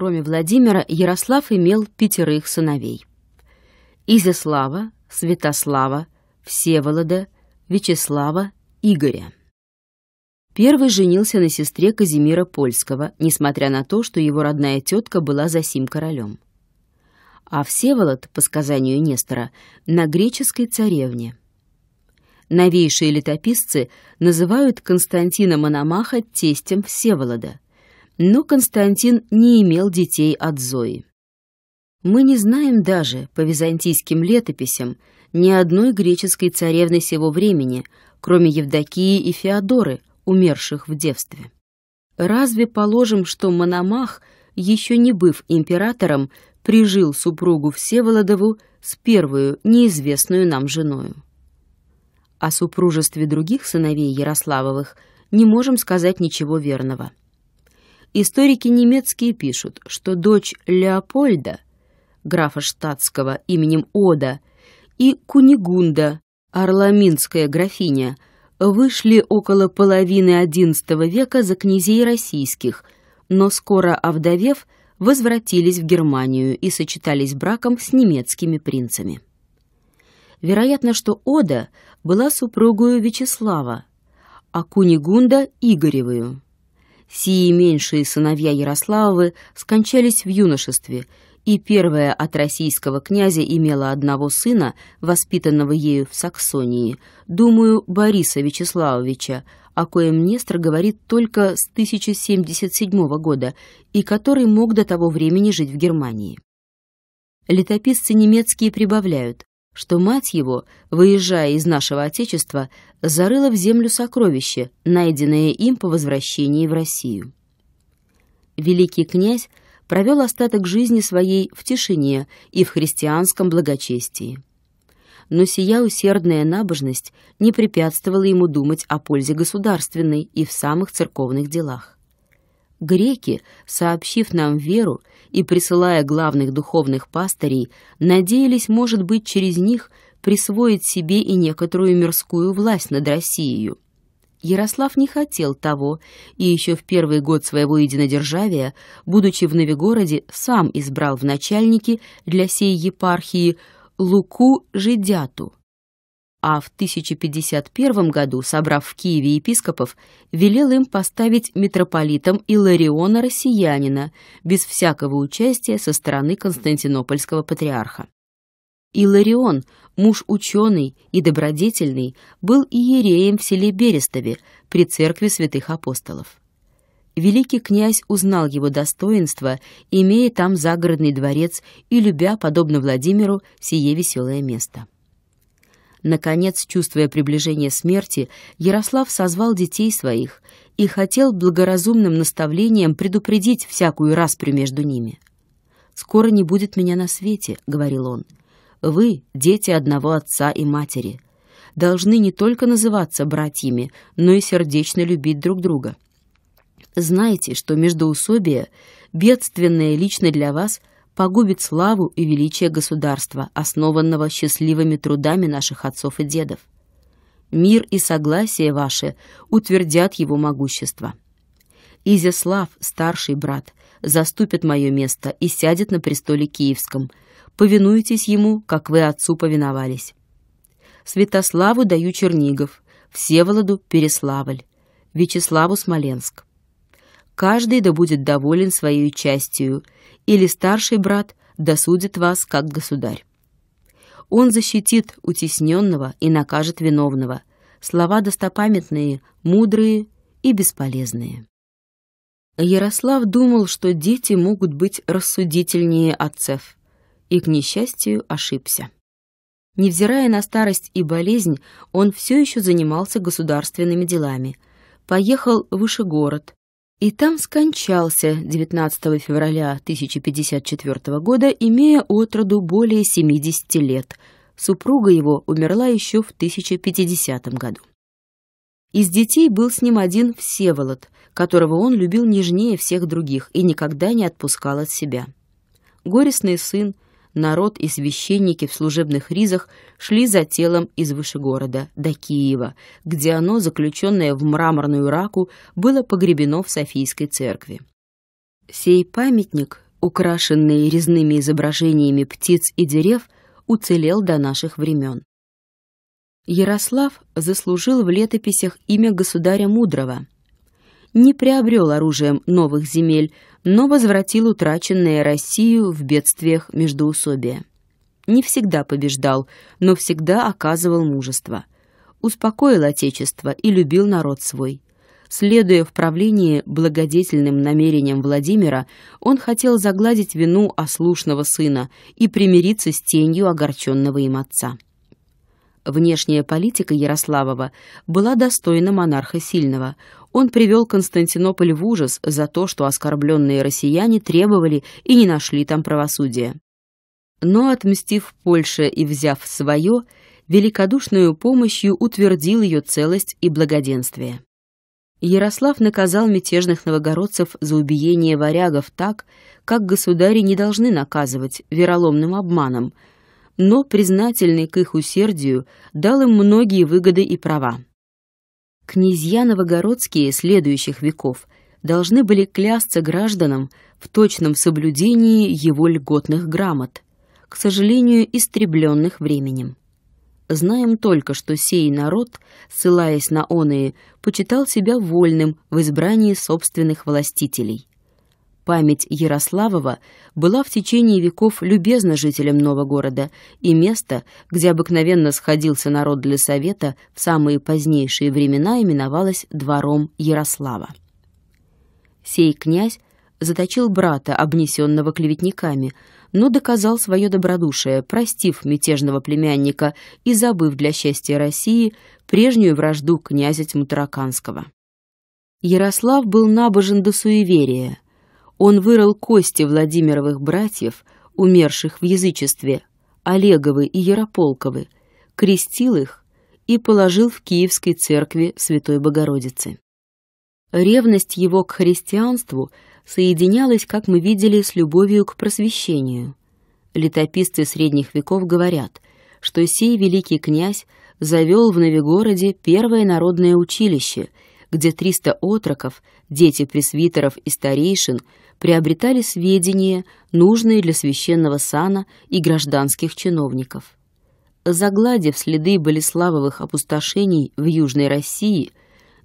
Кроме Владимира, Ярослав имел пятерых сыновей. Изяслава, Святослава, Всеволода, Вячеслава, Игоря. Первый женился на сестре Казимира Польского, несмотря на то, что его родная тетка была за сим королем. А Всеволод, по сказанию Нестора, на греческой царевне. Новейшие летописцы называют Константина Мономаха тестем Всеволода – но Константин не имел детей от Зои. Мы не знаем даже, по византийским летописям, ни одной греческой царевны сего времени, кроме Евдокии и Феодоры, умерших в девстве. Разве положим, что Мономах, еще не быв императором, прижил супругу Всеволодову с первую неизвестную нам женою? О супружестве других сыновей Ярославовых не можем сказать ничего верного. Историки немецкие пишут, что дочь Леопольда, графа штатского именем Ода, и Кунигунда, орламинская графиня, вышли около половины XI века за князей российских, но скоро овдовев, возвратились в Германию и сочетались браком с немецкими принцами. Вероятно, что Ода была супругою Вячеслава, а Кунигунда — Игоревую. Сии меньшие сыновья Ярославы скончались в юношестве, и первая от российского князя имела одного сына, воспитанного ею в Саксонии, думаю, Бориса Вячеславовича, о коем Нестор говорит только с 1077 года и который мог до того времени жить в Германии. Летописцы немецкие прибавляют, что мать его, выезжая из нашего Отечества, зарыла в землю сокровище, найденное им по возвращении в Россию. Великий князь провел остаток жизни своей в тишине и в христианском благочестии. Но сия усердная набожность не препятствовала ему думать о пользе государственной и в самых церковных делах. Греки, сообщив нам веру и присылая главных духовных пастырей, надеялись, может быть, через них присвоить себе и некоторую мирскую власть над Россией. Ярослав не хотел того, и еще в первый год своего единодержавия, будучи в Новигороде, сам избрал в начальники для сей епархии Луку Жидяту, а в 1051 году, собрав в Киеве епископов, велел им поставить митрополитом Илариона Россиянина без всякого участия со стороны константинопольского патриарха. Иларион, муж ученый и добродетельный, был иереем в селе Берестове при церкви святых апостолов. Великий князь узнал его достоинство, имея там загородный дворец и любя, подобно Владимиру, сие веселое место. Наконец, чувствуя приближение смерти, Ярослав созвал детей своих и хотел благоразумным наставлением предупредить всякую распри между ними. «Скоро не будет меня на свете», — говорил он. «Вы, дети одного отца и матери, должны не только называться братьями, но и сердечно любить друг друга. Знаете, что междоусобие бедственное лично для вас — погубит славу и величие государства, основанного счастливыми трудами наших отцов и дедов. Мир и согласие ваши утвердят его могущество. Изяслав, старший брат, заступит мое место и сядет на престоле киевском. Повинуйтесь ему, как вы отцу повиновались. Святославу даю Чернигов, Всеволоду — Переславль, Вячеславу — Смоленск каждый да будет доволен своей частью, или старший брат досудит вас, как государь. Он защитит утесненного и накажет виновного. Слова достопамятные, мудрые и бесполезные. Ярослав думал, что дети могут быть рассудительнее отцев, и, к несчастью, ошибся. Невзирая на старость и болезнь, он все еще занимался государственными делами. Поехал выше город, и там скончался 19 февраля 1054 года, имея от роду более 70 лет. Супруга его умерла еще в 1050 году. Из детей был с ним один Всеволод, которого он любил нежнее всех других и никогда не отпускал от себя. Горестный сын – народ и священники в служебных ризах шли за телом из выше города, до Киева, где оно, заключенное в мраморную раку, было погребено в Софийской церкви. Сей памятник, украшенный резными изображениями птиц и дерев, уцелел до наших времен. Ярослав заслужил в летописях имя государя мудрого – не приобрел оружием новых земель, но возвратил утраченное Россию в бедствиях междоусобия. Не всегда побеждал, но всегда оказывал мужество. Успокоил Отечество и любил народ свой. Следуя в правлении благодетельным намерениям Владимира, он хотел загладить вину ослушного сына и примириться с тенью огорченного им отца. Внешняя политика Ярославова была достойна монарха сильного он привел Константинополь в ужас за то, что оскорбленные россияне требовали и не нашли там правосудия. Но, отмстив Польше и взяв свое, великодушную помощью утвердил ее целость и благоденствие. Ярослав наказал мятежных новогородцев за убиение варягов так, как государи не должны наказывать вероломным обманом, но, признательный к их усердию, дал им многие выгоды и права. Князья новогородские следующих веков должны были клясться гражданам в точном соблюдении его льготных грамот, к сожалению, истребленных временем. Знаем только, что сей народ, ссылаясь на оные, почитал себя вольным в избрании собственных властителей. Память Ярославова была в течение веков любезна жителям Новогорода и место, где обыкновенно сходился народ для совета, в самые позднейшие времена именовалось двором Ярослава. Сей князь заточил брата, обнесенного клеветниками, но доказал свое добродушие, простив мятежного племянника и забыв для счастья России прежнюю вражду князя Тьмутараканского. Ярослав был набожен до суеверия, он вырыл кости Владимировых братьев, умерших в язычестве, Олеговы и Ярополковы, крестил их и положил в Киевской церкви Святой Богородицы. Ревность его к христианству соединялась, как мы видели, с любовью к просвещению. Летописцы средних веков говорят, что сей великий князь завел в Новигороде первое народное училище – где 300 отроков, дети пресвитеров и старейшин, приобретали сведения, нужные для священного сана и гражданских чиновников. Загладив следы Болеславовых опустошений в Южной России,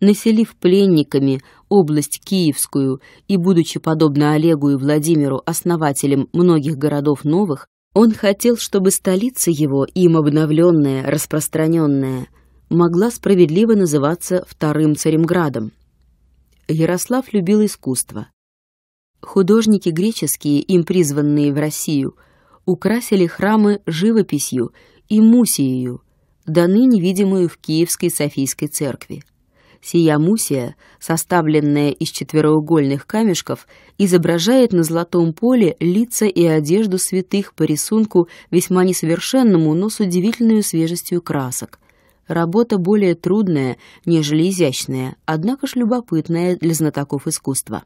населив пленниками область Киевскую и будучи подобно Олегу и Владимиру основателем многих городов новых, он хотел, чтобы столица его, им обновленная, распространенная – могла справедливо называться вторым Царемградом. Ярослав любил искусство. Художники греческие, им призванные в Россию, украсили храмы живописью и мусией, до невидимую в Киевской Софийской церкви. Сия мусия, составленная из четвероугольных камешков, изображает на золотом поле лица и одежду святых по рисунку весьма несовершенному, но с удивительной свежестью красок – Работа более трудная, нежели изящная, однако ж любопытная для знатоков искусства.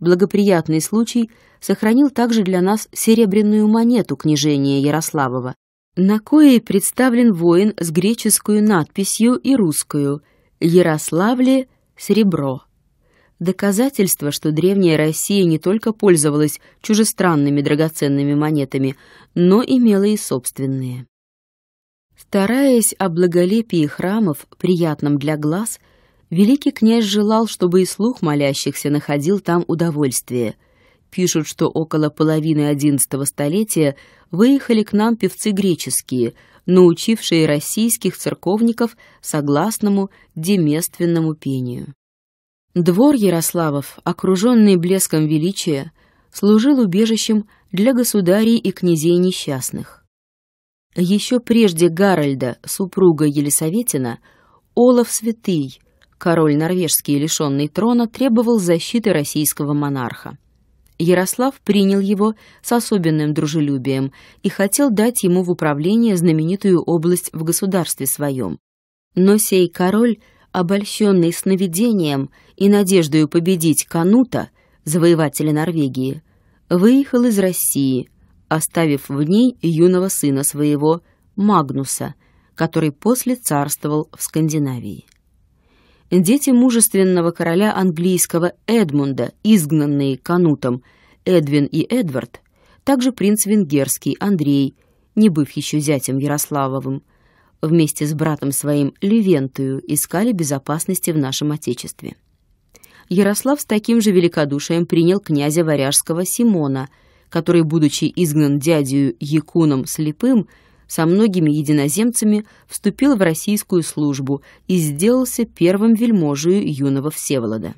Благоприятный случай сохранил также для нас серебряную монету княжения Ярославова, на коей представлен воин с греческую надписью и русскую «Ярославле серебро». Доказательство, что древняя Россия не только пользовалась чужестранными драгоценными монетами, но имела и собственные. Стараясь о благолепии храмов, приятном для глаз, великий князь желал, чтобы и слух молящихся находил там удовольствие. Пишут, что около половины XI столетия выехали к нам певцы греческие, научившие российских церковников согласному деместственному пению. Двор Ярославов, окруженный блеском величия, служил убежищем для государей и князей несчастных. Еще прежде Гарольда, супруга Елисаветина, Олаф Святый, король норвежский, лишенный трона, требовал защиты российского монарха. Ярослав принял его с особенным дружелюбием и хотел дать ему в управление знаменитую область в государстве своем. Но сей король, обольщенный сновидением и надеждою победить Канута, завоевателя Норвегии, выехал из России, оставив в ней юного сына своего, Магнуса, который после царствовал в Скандинавии. Дети мужественного короля английского Эдмунда, изгнанные Канутом, Эдвин и Эдвард, также принц венгерский Андрей, не быв еще зятем Ярославовым, вместе с братом своим Левентую искали безопасности в нашем Отечестве. Ярослав с таким же великодушием принял князя Варяжского Симона – который, будучи изгнан дядею Якуном Слепым, со многими единоземцами вступил в российскую службу и сделался первым вельможею юного Всеволода.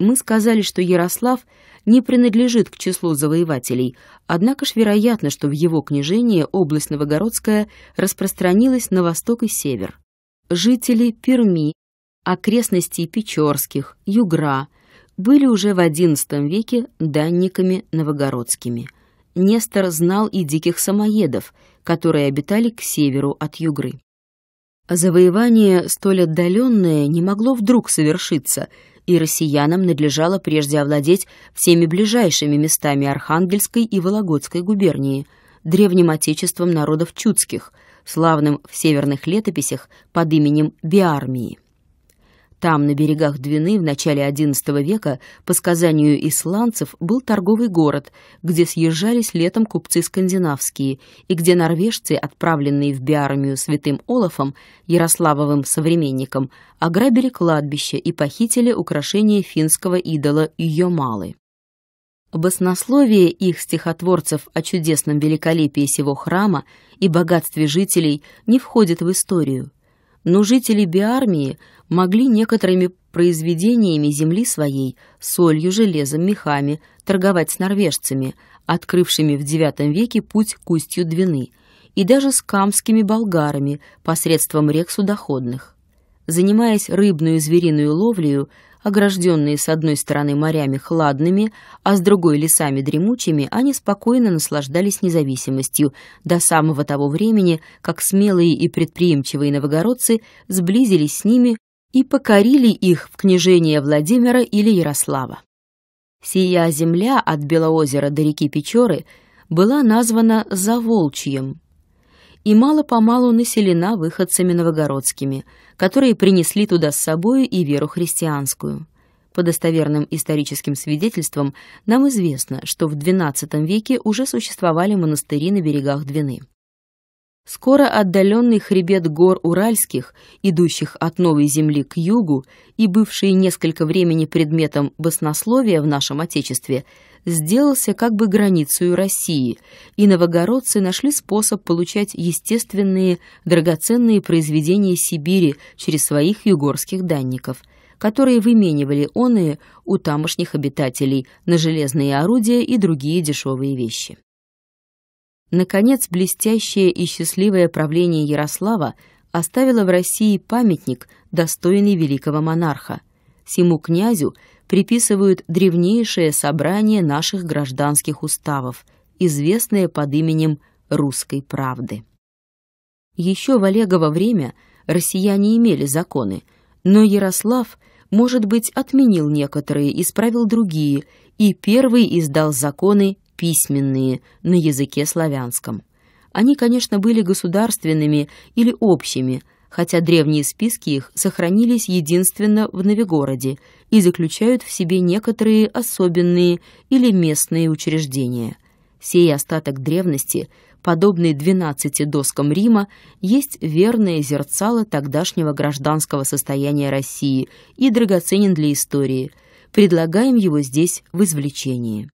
Мы сказали, что Ярослав не принадлежит к числу завоевателей, однако ж вероятно, что в его княжении область Новогородская распространилась на восток и север. Жители Перми, окрестностей Печорских, Югра – были уже в XI веке данниками новогородскими. Нестор знал и диких самоедов, которые обитали к северу от Югры. Завоевание столь отдаленное не могло вдруг совершиться, и россиянам надлежало прежде овладеть всеми ближайшими местами Архангельской и Вологодской губернии, древним отечеством народов чудских, славным в северных летописях под именем Биармии. Там, на берегах Двины, в начале XI века, по сказанию исландцев, был торговый город, где съезжались летом купцы скандинавские, и где норвежцы, отправленные в Биармию святым Олафом, Ярославовым современником, ограбили кладбище и похитили украшение финского идола Йомалы. Баснословие их стихотворцев о чудесном великолепии сего храма и богатстве жителей не входит в историю но жители Биармии могли некоторыми произведениями земли своей, солью, железом, мехами, торговать с норвежцами, открывшими в IX веке путь к устью Двины, и даже с камскими болгарами посредством рек судоходных. Занимаясь рыбную и звериную ловлею, Огражденные с одной стороны морями хладными, а с другой лесами дремучими, они спокойно наслаждались независимостью до самого того времени, как смелые и предприимчивые новогородцы сблизились с ними и покорили их в княжение Владимира или Ярослава. Сия земля от Белоозера до реки Печоры была названа Заволчьем, и мало-помалу населена выходцами новогородскими, которые принесли туда с собою и веру христианскую. По достоверным историческим свидетельствам нам известно, что в XII веке уже существовали монастыри на берегах Двины. Скоро отдаленный хребет гор Уральских, идущих от новой земли к югу и бывший несколько времени предметом баснословия в нашем Отечестве, сделался как бы границей России, и новогородцы нашли способ получать естественные, драгоценные произведения Сибири через своих югорских данников, которые выменивали оные у тамошних обитателей на железные орудия и другие дешевые вещи. Наконец, блестящее и счастливое правление Ярослава оставило в России памятник, достойный великого монарха. Сему князю приписывают древнейшее собрание наших гражданских уставов, известное под именем «Русской правды». Еще в Олегово время россияне имели законы, но Ярослав, может быть, отменил некоторые, исправил другие, и первый издал законы письменные на языке славянском. Они, конечно, были государственными или общими, хотя древние списки их сохранились единственно в Новигороде и заключают в себе некоторые особенные или местные учреждения. Сей остаток древности, подобный 12 доскам Рима, есть верное зерцало тогдашнего гражданского состояния России и драгоценен для истории. Предлагаем его здесь в извлечении.